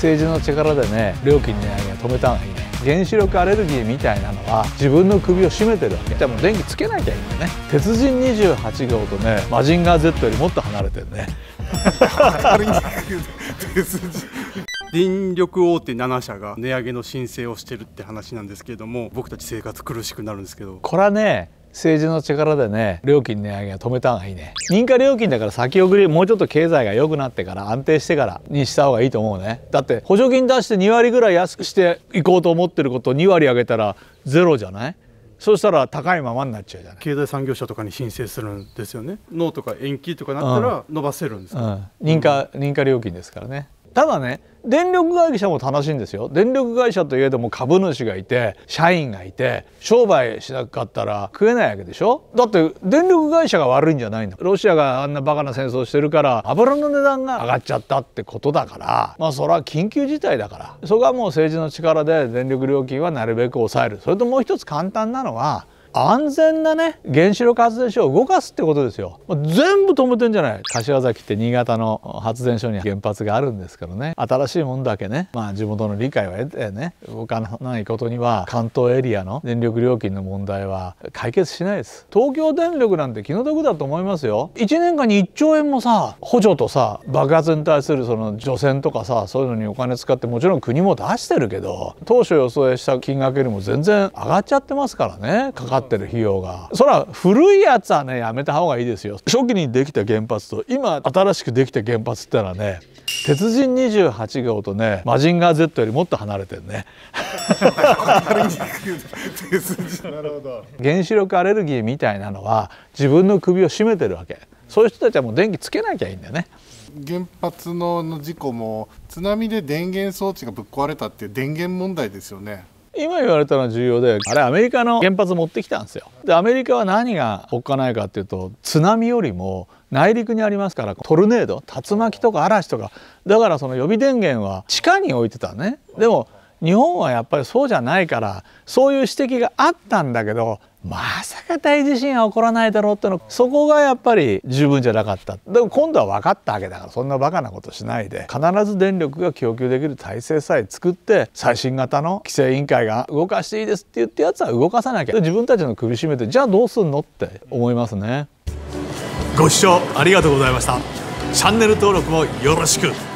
政治の力でね料金値上げを止めたのに原子力アレルギーみたいなのは自分の首を絞めてるわけでも電気つけなきゃいいんだね鉄人28号とねマジンガー Z よりもっと離れてるね電力大手7社が値上げの申請をしてるって話なんですけれども僕たち生活苦しくなるんですけどこれはね政治の力でね料金値上げは止めた方がいいね認可料金だから先送りもうちょっと経済が良くなってから安定してからにした方がいいと思うねだって補助金出して2割ぐらい安くしていこうと思ってることを2割上げたらゼロじゃないそうしたら高いままになっちゃうじゃない経済産業者とかに申請するんですよねノーとか延期とかなったら伸ばせるんです、うんうん、認可認可料金ですからねただね電力会社も楽しいんですよ電力会社といえども株主がいて社員がいて商売しなかったら食えないわけでしょだって電力会社が悪いんじゃないのロシアがあんなバカな戦争してるから油の値段が上がっちゃったってことだからまあそれは緊急事態だからそこはもう政治の力で電力料金はなるべく抑えるそれともう一つ簡単なのは安全なね原子力発電所を動かすってことですよ全部止めてんじゃない柏崎って新潟の発電所に原発があるんですけどね新しいもんだけねまあ地元の理解を得てね動かないことには関東エリアの電力料金の問題は解決しないです東京電力なんて気の毒だと思いますよ1年間に1兆円もさ補助とさ爆発に対するその除染とかさそういうのにお金使ってもちろん国も出してるけど当初予想した金額よりも全然上がっちゃってますからねかかってる費用がそら古いやつはねやめた方がいいですよ初期にできた原発と今新しくできた原発ってのはね鉄人28号とねマジンガー Z よりもっと離れてるね 原子力アレルギーみたいなのは自分の首を絞めてるわけそういう人たちはもう電気つけなきゃいいんだよね原発の事故も津波で電源装置がぶっ壊れたっていう電源問題ですよね今言われたのは重要であれアメリカの原発持ってきたんですよでアメリカは何がおっかないかっていうと津波よりも内陸にありますからトルネード竜巻とか嵐とかだからその予備電源は地下に置いてたねでも日本はやっぱりそうじゃないからそういう指摘があったんだけどまさか大地震は起こらないだろうってのそこがやっぱり十分じゃなかったでも今度は分かったわけだからそんなバカなことしないで必ず電力が供給できる体制さえ作って最新型の規制委員会が動かしていいですって言ってやつは動かさなきゃ自分たちの首絞めてじゃあどうすんのって思いますねご視聴ありがとうございましたチャンネル登録もよろしく